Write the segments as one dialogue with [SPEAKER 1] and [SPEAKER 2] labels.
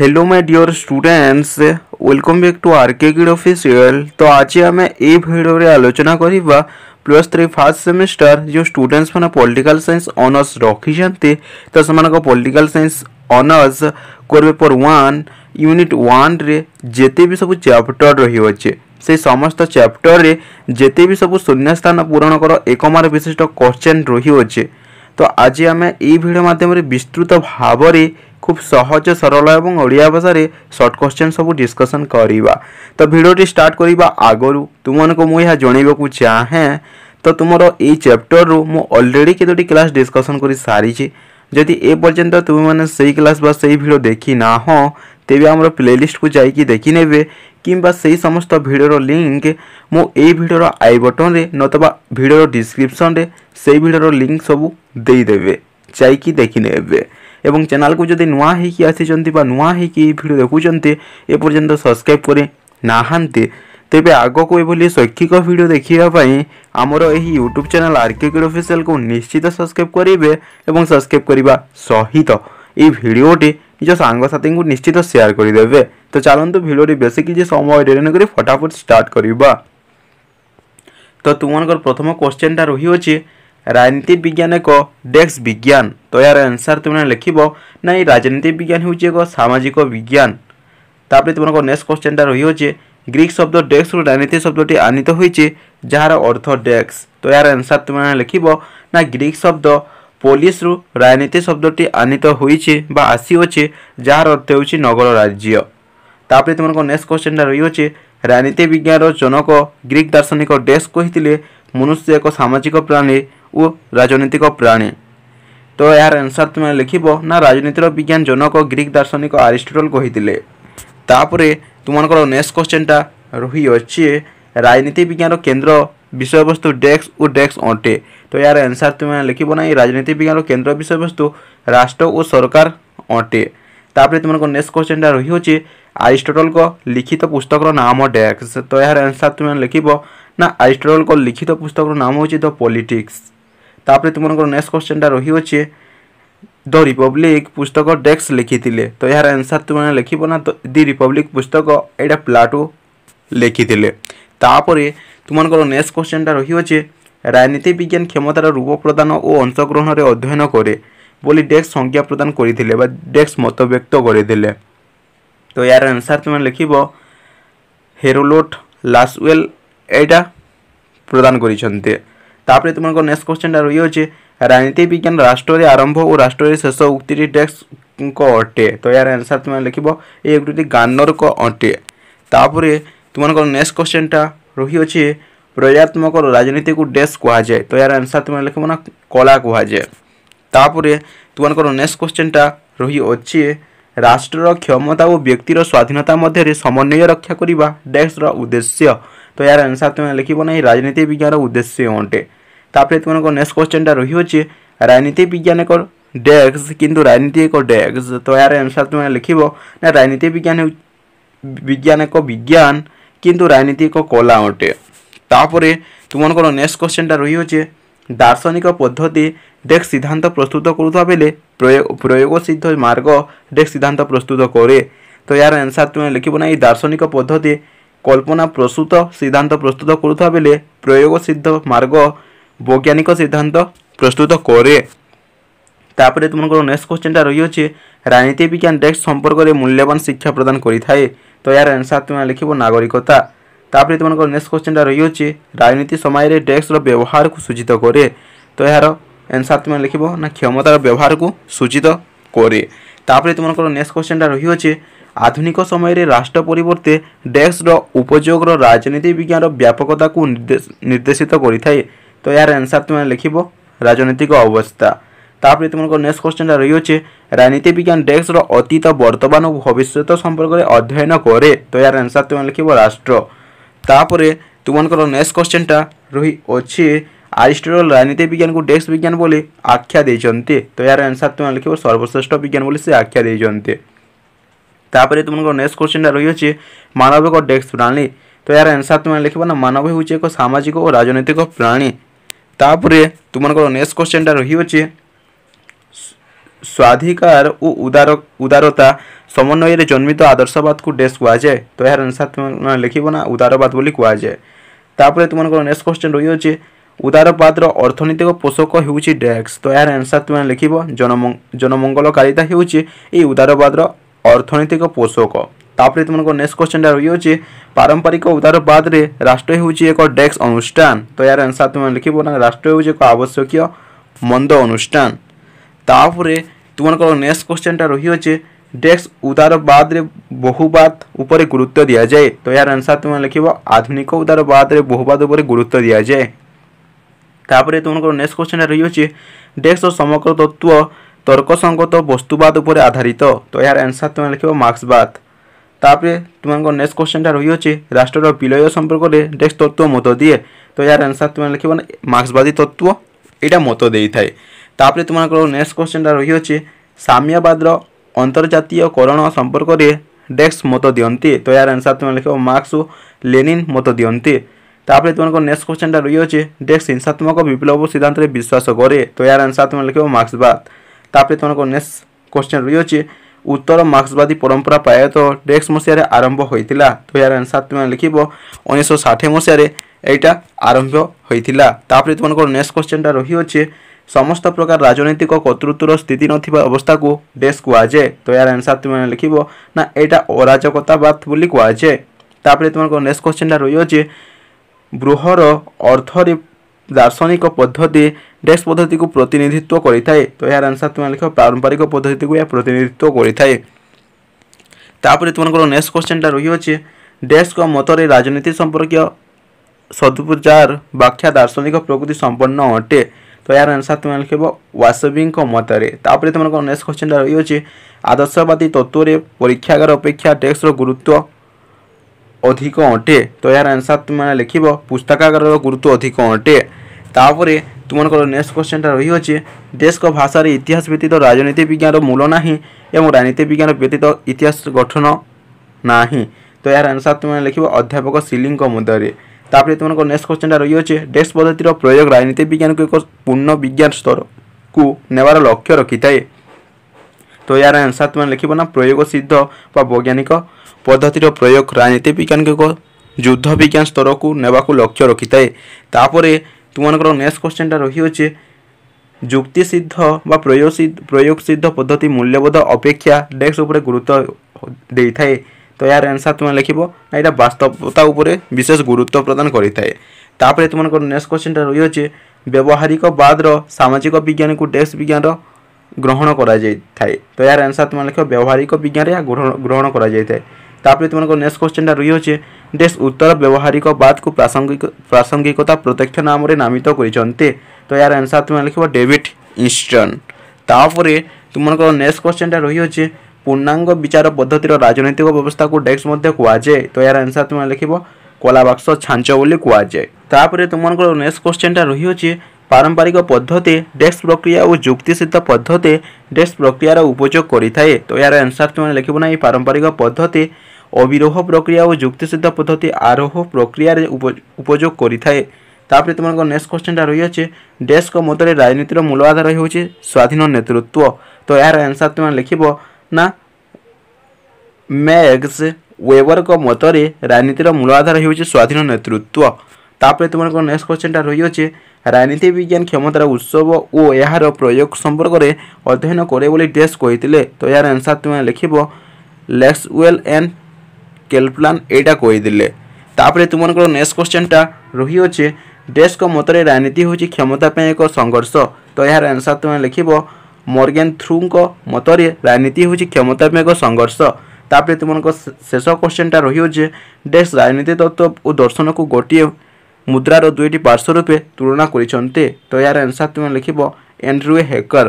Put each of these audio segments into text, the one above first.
[SPEAKER 1] hello my dear students welcome back to R K kid official तो आज आम ए भिडियो आलोचना करवा प्लस थ्री फास्ट सेमिस्टर जो स्टूडेंट्स मैंने पॉलिटिकल साइंस ऑनर्स रखिंट तो से पॉलिटिकल साइंस অনার্স করবে পর ওয়ান ইউনিট ওয়ানরে যেতে বি সব চ্যাপ্টর রহিছে সেই সমস্ত চ্যাপ্টরে যেতে বি সব শূন্যস্থান পূরণ কর একমার বিশিষ্ট কোশ্চেন রহিছে তো আজ আমি এই ভিডিও মাধ্যমে বিস্তৃত ভাবে खूब सहज सरल और ओडिया भाषा सर्ट क्वेश्चन सब डिस्कसन करवा तो भिडटी स्टार्ट करवा आगु तुमको मुझे जनवाक चाहे तो तुम यही चैप्टर रु अलरेडी कतोटी तो क्लास डिस्कसन कर सारी जदि तुम तुम्हें से क्लास से भिड़ देखिना हाँ तेज आम प्लेलीस्ट को जाकि देखने किंबा से समस्त भिडर लिंक मु मुझर आई बटन नतवा भिडर डिस्क्रिपन से भिडर लिंक सबूदेवे जाकि देखने ଏବଂ ଚ୍ୟାନେଲ୍କୁ ଯଦି ନୂଆ ହେଇକି ଆସିଛନ୍ତି ବା ନୂଆ ହେଇକି ଏଇ ଭିଡ଼ିଓ ଦେଖୁଛନ୍ତି ଏପର୍ଯ୍ୟନ୍ତ ସବସ୍କ୍ରାଇବ୍ କରି ନାହାନ୍ତି ତେବେ ଆଗକୁ ଏଭଳି ଶୈକ୍ଷିକ ଭିଡ଼ିଓ ଦେଖିବା ପାଇଁ ଆମର ଏହି ୟୁଟ୍ୟୁବ୍ ଚ୍ୟାନେଲ୍ ଆର୍କେକିଡ଼ ଅଫିସିଆଲ୍କୁ ନିଶ୍ଚିତ ସବସ୍କ୍ରାଇବ୍ କରିବେ ଏବଂ ସବସ୍କ୍ରାଇବ୍ କରିବା ସହିତ এই ভিডিওটি নিজ সাংসাথীকে নিশ্চিত সেয়ার করিদেবে তো চলতু ভিডিওটি বেশি কিছু সময় ডেরি নকি ফটাফট স্টার্ট করা তো তোমার প্রথম কোশ্চেনটা রহিছে राजनीति विज्ञान एक डेक्स विज्ञान तो यार आंसर तुमने लिख नाई राजनीति विज्ञान हूँ एक सामाजिक विज्ञान तापर तुमको नेक्स्ट क्वेश्चन टा रही होचे ग्रीक शब्द डेक्स रु राजनीति शब्द टी आनीत हो जार अर्थ डेक्स तो यार आंसर तुमने लिख ना ग्रीक शब्द पोलिस रु राजनीति शब्दी आनीत हो आसीअे जार अर्थ हो नगर राज्य तापर तुमको नेक्स्ट क्वेश्चन रही होचे राजनीति विज्ञान जनक ग्रीक दार्शनिक डेस्क कही ମନୁଷ୍ୟ ଏକ ସାମାଜିକ ପ୍ରାଣୀ ଓ ରାଜନୈତିକ ପ୍ରାଣୀ ତ ଏହାର ଆନ୍ସର୍ ତୁମେ ଲେଖିବ ନା ରାଜନୀତିର ବିଜ୍ଞାନ ଜନକ ଗ୍ରୀକ୍ ଦାର୍ଶନିକ ଆରିଷ୍ଟଟଲ୍ କହିଥିଲେ ତାପରେ ତୁମମାନଙ୍କର ନେକ୍ସଟ କ୍ୱେଶ୍ଚନ୍ଟା ରହିଅଛି ରାଜନୀତି ବିଜ୍ଞାନର କେନ୍ଦ୍ର ବିଷୟବସ୍ତୁ ଡେସ୍କ ଓ ଡେସ୍କ ଅଟେ ତ ଏହାର ଆନ୍ସର୍ ତୁମେ ଲେଖିବ ନାହିଁ ରାଜନୀତି ବିଜ୍ଞାନର କେନ୍ଦ୍ର ବିଷୟବସ୍ତୁ ରାଷ୍ଟ୍ର ଓ ସରକାର ଅଟେ ତାପରେ ତୁମମାନଙ୍କ ନେକ୍ସଟ କ୍ୱେଶ୍ଚନ୍ଟା ରହିଅଛି ଆରିଷ୍ଟଟଲ୍ଙ୍କ ଲିଖିତ ପୁସ୍ତକର ନାମ ଡେସ୍କ ତ ଏହାର ଆନ୍ସର୍ ତୁମେ ଲେଖିବ ନା ଆରିଷ୍ଟଟଲ୍ଙ୍କ ଲିଖିତ ପୁସ୍ତକର ନାମ ହେଉଛି ଦ ପଲିଟିକ୍ସ ତାପରେ ତୁମମାନଙ୍କର ନେକ୍ସଟ କ୍ୱେଶ୍ଚନଟା ରହିଅଛି ଦ ରିପବ୍ଲିକ ପୁସ୍ତକ ଡେକ୍ସ ଲେଖିଥିଲେ ତ ଏହାର ଆନ୍ସର୍ ତୁମେ ଲେଖିବ ନା ଦି ରିପବ୍ଲିକ ପୁସ୍ତକ ଏଇଟା ପ୍ଲାଟୋ ଲେଖିଥିଲେ ତାପରେ ତୁମମାନଙ୍କର ନେକ୍ସଟ କ୍ୱେଶ୍ଚନଟା ରହିଅଛି ରାଜନୀତି ବିଜ୍ଞାନ କ୍ଷମତାର ରୂପ ପ୍ରଦାନ ଓ ଅଂଶଗ୍ରହଣରେ ଅଧ୍ୟୟନ କରେ ବୋଲି ଡେକ୍ସ ସଂଜ୍ଞା ପ୍ରଦାନ କରିଥିଲେ ବା ଡେକ୍ସ ମତବ୍ୟକ୍ତ କରିଥିଲେ তো এর আনসার তুমি লিখব হেরোলোট লাসওয়েল ଏଇଟା ପ୍ରଦାନ କରିଛନ୍ତି ତାପରେ ତୁମର ନେକ୍ସଟ କ୍ୱେଶ୍ଚନଟା ରହିଅଛି ରାଜନୀତି ବିଜ୍ଞାନ ରାଷ୍ଟ୍ରରେ ଆରମ୍ଭ ଓ ରାଷ୍ଟ୍ରରେ ଶେଷ ଉକ୍ତିଟି ଟେକ୍ସଙ୍କ ଅଟେ ତ ଏହାର ଆନ୍ସର୍ ତୁମେ ଲେଖିବ ଏ ଉକ୍ତିଟି ଗାନରଙ୍କ ଅଟେ ତାପରେ ତୁମର ନେକ୍ସଟ କ୍ୱେଶ୍ଚନଟା ରହିଅଛି ପ୍ରୟାତ୍ମକ ରାଜନୀତିକୁ ଡେସ୍ କୁହାଯାଏ ତ ଏହାର ଆନ୍ସର୍ ତୁମେ ଲେଖିବ ନା କଳା କୁହାଯାଏ ତାପରେ ତୁମର ନେକ୍ସଟ କ୍ୱେଶ୍ଚନଟା ରହିଅଛି ରାଷ୍ଟ୍ରର କ୍ଷମତା ଓ ବ୍ୟକ୍ତିର ସ୍ୱାଧୀନତା ମଧ୍ୟରେ ସମନ୍ୱୟ ରକ୍ଷା କରିବା ଡେସ୍ର ଉଦ୍ଦେଶ୍ୟ તો યાર આન્સર તમે લખી નહીં રાજનીતિ વિજ્ઞાનનો ઉદ્દેશ્ય ଅଟେ ତାପରେ ତୁମମାନଙ୍କ ନେକ୍ସଟ କ୍ୱେଶ୍ଚନଟା ରହିଅଛି ରାଜନୀତି ବିଜ୍ଞାନ ଏକ ডেস্ক কিন্তু রাজনীতি এক ডেস্ক তো এর আনসার তুমি লিখিব না রাজনীতি বিজ্ঞান বিজ্ঞান এক বিজ্ঞান কিন্তু রাজনীতি এক কলা অটে তাপরে তোমার নেক্সট কোশ্চেনটা রয়েছে দার্শনিক পদ্ধতি ডেক সিদ্ধান্ত প্রস্তুত করুতা বেলে প্রয়োগ সিদ্ধ মার্গ ডেক সিদ্ধান্ত প্রস্তুত করে তো এর আনসার তুমি লিখিব না এই দার্শনিক পদ্ধতি କଳ୍ପନା ପ୍ରସୂତ ସିଦ୍ଧାନ୍ତ ପ୍ରସ୍ତୁତ କରୁଥିବା ବେଳେ ପ୍ରୟୋଗ ସିଦ୍ଧ ମାର୍ଗ ବୈଜ୍ଞାନିକ ସିଦ୍ଧାନ୍ତ ପ୍ରସ୍ତୁତ କରେ ତାପରେ ତୁମଙ୍କର ନେକ୍ସଟ କ୍ୱେଶ୍ଚନଟା ରହିଅଛି ରାଜନୀତି ବିଜ୍ଞାନ ଟେକ୍ସ ସମ୍ପର୍କରେ ମୂଲ୍ୟବାନ ଶିକ୍ଷା ପ୍ରଦାନ କରିଥାଏ ତ ଏହାର ଆନ୍ସର ତୁମେ ଲେଖିବ ନାଗରିକତା ତାପରେ ତୁମଙ୍କର ନେକ୍ସଟ କ୍ୱେଶ୍ଚନଟା ରହିଅଛି ରାଜନୀତି ସମୟରେ ଟେକ୍ସର ବ୍ୟବହାରକୁ ସୂଚିତ କରେ ତ ଏହାର ଆନ୍ସର ତୁମେ ଲେଖିବ ନା କ୍ଷମତାର ବ୍ୟବହାରକୁ ସୂଚିତ করে তারপরে তোমার নেক্সট কোশ্চেনটা রয়েছে ଆଧୁନିକ ସମୟରେ ରାଷ୍ଟ୍ର ପରିବର୍ତ୍ତେ ଡେସ୍କର ଉପଯୋଗର ରାଜନୀତି ବିଜ୍ଞାନର ବ୍ୟାପକତାକୁ ନିର୍ଦ୍ଦେଶିତ କରିଥାଏ ତ ଏହାର ଆନ୍ସର୍ ତୁମେ ଲେଖିବ ରାଜନୈତିକ ଅବସ୍ଥା ତାପରେ ତୁମର ନେକ୍ସଟ କ୍ୱେଶ୍ଚନଟା ରହିଅଛି ରାଜନୀତି ବିଜ୍ଞାନ ଡେସ୍କର ଅତୀତ ବର୍ତ୍ତମାନ ଓ ଭବିଷ୍ୟତ ସମ୍ପର୍କରେ ଅଧ୍ୟୟନ କରେ ତ ଏହାର ଆନ୍ସର୍ ତୁମେ ଲେଖିବ ରାଷ୍ଟ୍ର ତାପରେ ତୁମମାନଙ୍କର ନେକ୍ସଟ କ୍ୱେଶ୍ଚନଟା ରହିଅଛି আরিস্টটল রাজনীতি বিজ্ঞানকে ডেক্স বিজ্ঞান বলে আখ্যা দিয়েছেন তো এর আনসার তোমার লিখব সর্বশ্রেষ্ঠ বিজ্ঞান বলে সে আখ্যা দিয়েছেন तापर तुमको नेक्स्ट क्वेश्चन टा रही है मानव डेस्क प्राणी तो यार एनसर तुम्हें लिखो ना मानव हूँ एक सामाजिक और राजनैतिक प्राणी तापर तुमको नेक्स्ट क्वेश्चन टा रही है स्वाधिकार और उदार उदारता समन्वय जन्मित आदर्शवाद को डेस्क कहुए तो यार आंसर तुम्हें लिखो ना उदारवाद बोली जाए तापर तुमको नेक्स्ट क्वेश्चन रही है उदारवाद अर्थनैतिक पोषक हूँ डेस्क तो यार आंसर तुम्हें लिख जनमंगलकारिता हूँ ये उदारवादर ଅର୍ଥନୈତିକ ପୋଷକ ତାପରେ ତୁମକୁ ନେକ୍ସଟ କ୍ୱେଶ୍ଚନଟା ରହିଅଛି ପାରମ୍ପରିକ ଉଦାରବାଦରେ ରାଷ୍ଟ୍ର ହେଉଛି ଏକ ଡେସ୍କ ଅନୁଷ୍ଠାନ ତ ଏହାର ଆନ୍ସର ତୁମେ ଲେଖିବ ନା ରାଷ୍ଟ୍ର ହେଉଛି ଏକ ଆବଶ୍ୟକୀୟ ମନ୍ଦ ଅନୁଷ୍ଠାନ ତାପରେ ତୁମଙ୍କର ନେକ୍ସଟ କ୍ୱେଶ୍ଚନଟା ରହିଅଛି ଡେସ୍କ ଉଦାରବାଦରେ ବହୁବାଦ ଉପରେ ଗୁରୁତ୍ୱ ଦିଆଯାଏ ତ ଏହାର ଆନ୍ସର ତୁମେ ଲେଖିବ ଆଧୁନିକ ଉଦାରବାଦରେ ବହୁବାଦ ଉପରେ ଗୁରୁତ୍ୱ ଦିଆଯାଏ ତାପରେ ତୁମଙ୍କର ନେକ୍ସଟ କ୍ୱେଶ୍ଚନଟା ରହିଅଛି ଡେସ୍କର ସମଗ୍ର ତତ୍ତ୍ୱ তর্কসঙ্গত বস্তুবাদ উপরে আধারিত তো এর আনসার তুমি লিখব মার্কসবাদ তাপরে তোমার নেক্সট কোশ্চেনটা রয়েছে রাষ্ট্রর বিলয় সম্পর্কে ডেক্স তত্ত্ব মত দিয়ে তো এর আনসার তুমি লিখিব মার্কসবাদী তত্ত্ব এটা মত দিয়ে তাপরে তোমার নেক্সট কোশ্চেনটা রয়েছে সাম্যবাদর অন্তর্জাতীয়করণ সম্পর্কে ডেক্স মত দিয়ে তো এর আনসার তুমি লিখব মার্কস ও লেনিন মত দিয়ে তাপরে তোমার নেক্সট কোশ্চেনটা রয়েছে ডেক্স হিংসাত্মক বিপ্লব সিদ্ধান্তে বিশ্বাস করে তো এর আনসার তুমি লিখিব মার্ক্সবাদ ତାପରେ ତୁମର ନେକ୍ସଟ କ୍ୱେଶ୍ଚନ୍ ରହିଅଛି ଉତ୍ତର ମାର୍କ୍ସବାଦୀ ପରମ୍ପରା ପ୍ରାୟତଃ ଡେକ୍ସ ମସିହାରେ ଆରମ୍ଭ ହୋଇଥିଲା ଦୁଇ ହଜାର ଆନ୍ସର ତୁମେ ଲେଖିବ ଉଣେଇଶହ ଷାଠିଏ ମସିହାରେ ଏଇଟା ଆରମ୍ଭ ହୋଇଥିଲା ତାପରେ ତୁମମାନଙ୍କର ନେକ୍ସଟ କ୍ୱେଶ୍ଚନଟା ରହିଅଛି ସମସ୍ତ ପ୍ରକାର ରାଜନୈତିକ କର୍ତ୍ତୃତ୍ୱର ସ୍ଥିତି ନଥିବା ଅବସ୍ଥାକୁ ଡେସ୍ କୁହାଯାଏ ତ ଏହାର ଆନ୍ସର୍ ତୁମେମାନେ ଲେଖିବ ନା ଏଇଟା ଅରାଜକତାବାଦ ବୋଲି କୁହାଯାଏ ତାପରେ ତୁମମାନଙ୍କ ନେକ୍ସଟ କ୍ୱେଶ୍ଚନଟା ରହିଅଛି ଗୃହର ଅର୍ଥରେ দার্শনিক পদ্ধতি ডেক্স পদ্ধতিକୁ ପ୍ରତିନିଧିତ୍ୱ କରିଥାଏ ତ ଏହାର ଆନ୍ସର୍ ତୁମେ ଲେଖ ପାରମ୍ପରିକ ପଦ୍ଧତିକୁ ଏହା ପ୍ରତିନିଧିତ୍ୱ କରିଥାଏ ତାପରେ ତୁମମାନଙ୍କର ନେକ୍ସଟ କ୍ୱେଶ୍ଚନଟା ରହିଅଛି ଡେକ୍ସଙ୍କ ମତରେ ରାଜନୀତି ସମ୍ପର୍କୀୟ ସଦୁପଚାର ବ୍ୟାଖ୍ୟା ଦାର୍ଶନିକ ପ୍ରକୃତି ସମ୍ପନ୍ନ ଅଟେ তো এর আনসার তুমি লিখব ওয়াসবিঙ্ক মতরে তাপরে তোমার নেক্সট কোশ্চেনটা রয়েছে আদর্শবাদী তত্ত্বরে পরীক্ষাগার অপেক্ষা টেক্সটর গুরুত্ব ଅଧିକ ଅଟେ ତ ଏହାର ଆନ୍ସର୍ ତୁମେ ଲେଖିବ ପୁସ୍ତକାଗାରର ଗୁରୁତ୍ୱ ଅଧିକ ଅଟେ ତାପରେ ତୁମମାନଙ୍କର ନେକ୍ସଟ କ୍ୱେଶ୍ଚନଟା ରହିଅଛି ଦେଶକ ଭାଷାରେ ଇତିହାସ ବ୍ୟତୀତ ରାଜନୀତି ବିଜ୍ଞାନର ମୂଳ ନାହିଁ ଏବଂ ରାଜନୀତି ବିଜ୍ଞାନ ବ୍ୟତୀତ ଇତିହାସ ଗଠନ ନାହିଁ ତ ଏହାର ଆନ୍ସର୍ ତୁମେ ଲେଖିବ ଅଧ୍ୟାପକ ସିଲିଙ୍କ ମଧ୍ୟରେ ତାପରେ ତୁମମାନଙ୍କ ନେକ୍ସଟ କ୍ୱେଶ୍ଚନଟା ରହିଅଛି ଡେସ୍କ ପଦ୍ଧତିର ପ୍ରୟୋଗ ରାଜନୀତି ବିଜ୍ଞାନକୁ ଏକ ପୂର୍ଣ୍ଣ ବିଜ୍ଞାନ ସ୍ତରକୁ ନେବାର ଲକ୍ଷ୍ୟ ରଖିଥାଏ ତ ଏହାର ଆନ୍ସର୍ ତୁମେ ଲେଖିବ ନା ପ୍ରୟୋଗ ସିଦ୍ଧ ବା ବୈଜ୍ଞାନିକ ପଦ୍ଧତିର ପ୍ରୟୋଗ ରାଜନୀତି ବିଜ୍ଞାନକୁ ଯୁଦ୍ଧ ବିଜ୍ଞାନ ସ୍ତରକୁ ନେବାକୁ ଲକ୍ଷ୍ୟ ରଖିଥାଏ ତାପରେ ତୁମମାନଙ୍କର ନେକ୍ସଟ କ୍ୱେଶ୍ଚନଟା ରହିଅଛି ଯୁକ୍ତିସିଦ୍ଧ ବା ପ୍ରୟୋଗ ପ୍ରୟୋଗସିଦ୍ଧ ପଦ୍ଧତି ମୂଲ୍ୟବୋଧ ଅପେକ୍ଷା ଡେସ୍କ ଉପରେ ଗୁରୁତ୍ୱ ଦେଇଥାଏ ତ ଏହାର ଆନ୍ସର୍ ତୁମେ ଲେଖିବ ନା ଏଇଟା ବାସ୍ତବତା ଉପରେ ବିଶେଷ ଗୁରୁତ୍ୱ ପ୍ରଦାନ କରିଥାଏ ତାପରେ ତୁମମାନଙ୍କର ନେକ୍ସଟ କ୍ୱେଶ୍ଚନଟା ରହିଅଛି ବ୍ୟବହାରିକବାଦର ସାମାଜିକ ବିଜ୍ଞାନକୁ ଡେସ୍କ ବିଜ୍ଞାନର ଗ୍ରହଣ କରାଯାଇଥାଏ ତ ଏହାର ଆନ୍ସର୍ ତୁମେ ଲେଖିବ ବ୍ୟବହାରିକ ବିଜ୍ଞାନରେ ଏହା ଗ୍ରହଣ ଗ୍ରହଣ କରାଯାଇଥାଏ ତାପରେ ତୁମର ନେକ୍ସଟ କ୍ୱେଶ୍ଚନଟା ରହିଅଛି ଡେସ୍ ଉତ୍ତର ବ୍ୟବହାରିକ ବାଦକୁ ପ୍ରାସଙ୍ଗିକ ପ୍ରାସଙ୍ଗିକତା ପ୍ରତ୍ୟକ୍ଷ ନାମରେ ନାମିତ କରିଛନ୍ତି ତ ଏହାର ଆନ୍ସର ତୁମେ ଲେଖିବ ଡେଭିଡ୍ ଇନ୍ଷ୍ଟନ୍ ତାପରେ ତୁମର ନେକ୍ସଟ କ୍ୱେଶ୍ଚନଟା ରହିଅଛି ପୂର୍ଣ୍ଣାଙ୍ଗ ବିଚାର ପଦ୍ଧତିର ରାଜନୈତିକ ବ୍ୟବସ୍ଥାକୁ ଡେକ୍ସ ମଧ୍ୟ କୁହାଯାଏ ତ ଏହାର ଆନ୍ସର ତୁମେ ଲେଖିବ କଲାବାକ୍ସ ଛାଞ୍ଚ ବୋଲି କୁହାଯାଏ ତାପରେ ତୁମର ନେକ୍ସଟ କ୍ୱେଶ୍ଚନଟା ରହିଅଛି ପାରମ୍ପରିକ ପଦ୍ଧତି ଡେସ୍କ ପ୍ରକ୍ରିୟା ଓ ଯୁକ୍ତିସିଦ୍ଧ ପଦ୍ଧତି ଡେସ୍କ ପ୍ରକ୍ରିୟାର ଉପଯୋଗ କରିଥାଏ ତ ଏହାର ଆନ୍ସର୍ ତୁମେ ଲେଖିବ ନାହିଁ ପାରମ୍ପରିକ ପଦ୍ଧତି ଅବିରୋହ ପ୍ରକ୍ରିୟା ଓ ଯୁକ୍ତିସିଦ୍ଧ ପଦ୍ଧତି ଆରୋହ ପ୍ରକ୍ରିୟାରେ ଉପଯୋগ କରିଥାଏ ତାପରେ ତୁମର ନେକ୍ସଟ କ୍ୱେଶ୍ଚନଟା ରହିଅଛି ଡେସ୍କ ମଧ୍ୟରେ ରାଜନୀତିର ମୂଳ ଆଧାର ହେଉଛି ସ୍ୱାଧୀନ ନେତୃତ୍ୱ ତ ଏହାର ଆନ୍ସର୍ ତୁମେ ଲେଖିବ ନା ମ୍ୟାକ୍ସ ୱେବରଙ୍କ ମତରେ ରାଜନୀତିର ମୂଳ ଆଧାର ହେଉଛି ସ୍ୱାଧୀନ ନେତୃତ୍ୱ ତାପରେ ତୁମର ନେକ୍ସଟ କ୍ୱେଶ୍ଚନଟା ରହିଅଛି ରାଜନୀତି ବିଜ୍ଞାନ କ୍ଷମତାର ଉତ୍ସବ ଓ ଏହାର ପ୍ରୟୋଗ ସମ୍ପର୍କରେ ଅଧ୍ୟୟନ କରେ ବୋଲି ଡେସ୍ କହିଥିଲେ ତ ଏହାର ଆନ୍ସର୍ ତୁମେ ଲେଖିବ ଲେକ୍ସୱେଲ୍ ଏଣ୍ଡ କେଲ୍ପ୍ଲାନ୍ ଏଇଟା କହିଦେଲେ ତାପରେ ତୁମମାନଙ୍କର ନେକ୍ସଟ କ୍ୱେଶ୍ଚନଟା ରହିଅଛି ଡେସ୍ଙ୍କ ମତରେ ରାଜନୀତି ହେଉଛି କ୍ଷମତା ପାଇଁ ଏକ ସଂଘର୍ଷ ତ ଏହାର ଆନ୍ସର୍ ତୁମେ ଲେଖିବ ମର୍ଗେନ୍ ଥ୍ରୁଙ୍କ ମତରେ ରାଜନୀତି ହେଉଛି କ୍ଷମତା ପାଇଁ ଏକ ସଂଘର୍ଷ ତାପରେ ତୁମମାନଙ୍କ ଶେଷ କ୍ୱେଶ୍ଚନଟା ରହିଅଛି ଡେସ୍ ରାଜନୀତି ତତ୍ତ୍ୱ ଓ ଦର୍ଶନକୁ ଗୋଟିଏ ମୁଦ୍ରାର ଦୁଇଟି ପାର୍ଶ୍ୱ ରୂପେ ତୁଳନା କରିଛନ୍ତି ତ ଏହାର ଆନ୍ସର୍ ତୁମେ ଲେଖିବ ଏଣ୍ଡ୍ରୁଏ ହେକର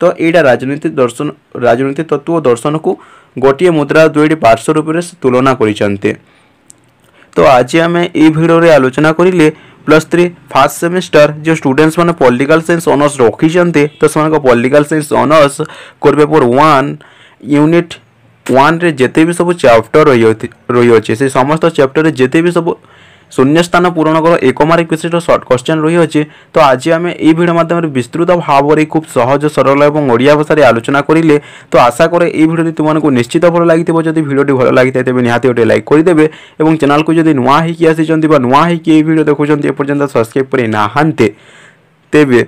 [SPEAKER 1] ତ ଏଇଟା ରାଜନୀତି ଦର୍ଶନ ରାଜନୀତି ତତ୍ତ୍ୱ ଓ ଦର୍ଶନକୁ ଗୋଟିଏ ମୁଦ୍ରାର ଦୁଇଟି ପାର୍ଶ୍ୱ ରୂପରେ ତୁଳନା କରିଛନ୍ତି ତ ଆଜି ଆମେ ଏଇ ଭିଡ଼ିଓରେ ଆଲୋଚନା କରିଲେ ପ୍ଲସ୍ ଥ୍ରୀ ଫାର୍ଷ୍ଟ ସେମିଷ୍ଟର ଯେଉଁ ଷ୍ଟୁଡେଣ୍ଟସ୍ ମାନେ ପଲିଟିକାଲ ସାଇନ୍ସ ଅନର୍ସ ରଖିଛନ୍ତି ତ ସେମାନଙ୍କ political science honours core paper one unit ୱାନ୍ରେ ଯେତେ ବି ସବୁ ଚାପ୍ଟର ରହିଅଛି ସେ ସମସ୍ତ ଚାପ୍ଟରରେ ଯେତେ ବି ସବୁ ଶୂନ୍ୟସ୍ଥାନ ପୂରଣ କର ଏକ ମାର୍କ ବିଶିଷ୍ଟ ସର୍ଟ କ୍ୱେଶ୍ଚନ୍ ରହିଅଛି ତ ଆଜି ଆମେ ଏହି ଭିଡ଼ିଓ ମାଧ୍ୟମରେ ବିସ୍ତୃତ ଭାବରେ ଖୁବ୍ ସହଜ ସରଳ ଏବଂ ଓଡ଼ିଆ ଭାଷାରେ ଆଲୋଚନା କରିଲେ ତ ଆଶା କରେ ଏହି ଭିଡ଼ିଓଟି ତୁମମାନଙ୍କୁ ନିଶ୍ଚିତ ଭଲ ଲାଗିଥିବ ଯଦି ଭିଡ଼ିଓଟି ଭଲ ଲାଗିଥାଏ ତେବେ ନିହାତି ଗୋଟେ ଲାଇକ୍ କରିଦେବେ ଏବଂ ଚ୍ୟାନେଲ୍କୁ ଯଦି ନୂଆ ହେଇକି ଆସିଛନ୍ତି ବା ନୂଆ ହେଇକି ଏହି ଭିଡ଼ିଓ ଦେଖୁଛନ୍ତି ଏପର୍ଯ୍ୟନ୍ତ ସବସ୍କ୍ରାଇବ୍ କରି ନାହାନ୍ତି ତେବେ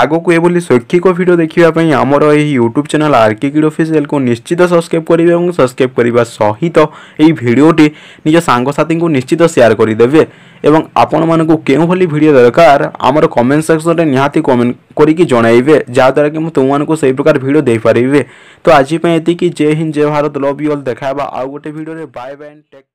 [SPEAKER 1] ଆଗକୁ ଏଭଳି ଶୈକ୍ଷିକ ଭିଡ଼ିଓ ଦେଖିବା ପାଇଁ ଆମର ଏହି ୟୁଟ୍ୟୁବ୍ ଚ୍ୟାନେଲ୍ ଆର୍କିକିଡ଼ ଅଫିସିଆଲକୁ ନିଶ୍ଚିତ ସବସ୍କ୍ରାଇବ୍ କରିବେ ଏବଂ ସବସ୍କ୍ରାଇବ୍ କରିବା ସହିତ ଏହି ଭିଡ଼ିଓଟି ନିଜ ସାଙ୍ଗସାଥୀଙ୍କୁ ନିଶ୍ଚିତ ସେୟାର କରିଦେବେ ଏବଂ ଆପଣମାନଙ୍କୁ କେଉଁଭଳି ଭିଡ଼ିଓ ଦରକାର ଆମର କମେଣ୍ଟ ସେକ୍ସନ୍ରେ ନିହାତି କମେଣ୍ଟ କରିକି ଜଣାଇବେ ଯାହାଦ୍ୱାରା କି ମୁଁ ତୁମମାନଙ୍କୁ ସେହି ପ୍ରକାର ଭିଡ଼ିଓ ଦେଇପାରିବି ତ ଆଜି ପାଇଁ ଏତିକି ଜୟ ହିନ୍ଦ ଜୟ ଭାରତ ଲଭ୍ ୟୁ ଅଲ୍ ଦେଖା ହେବା ଆଉ ଗୋଟେ ଭିଡ଼ିଓରେ ବାଏ ବାଏ ଆଣ୍ଡ ଟେକ୍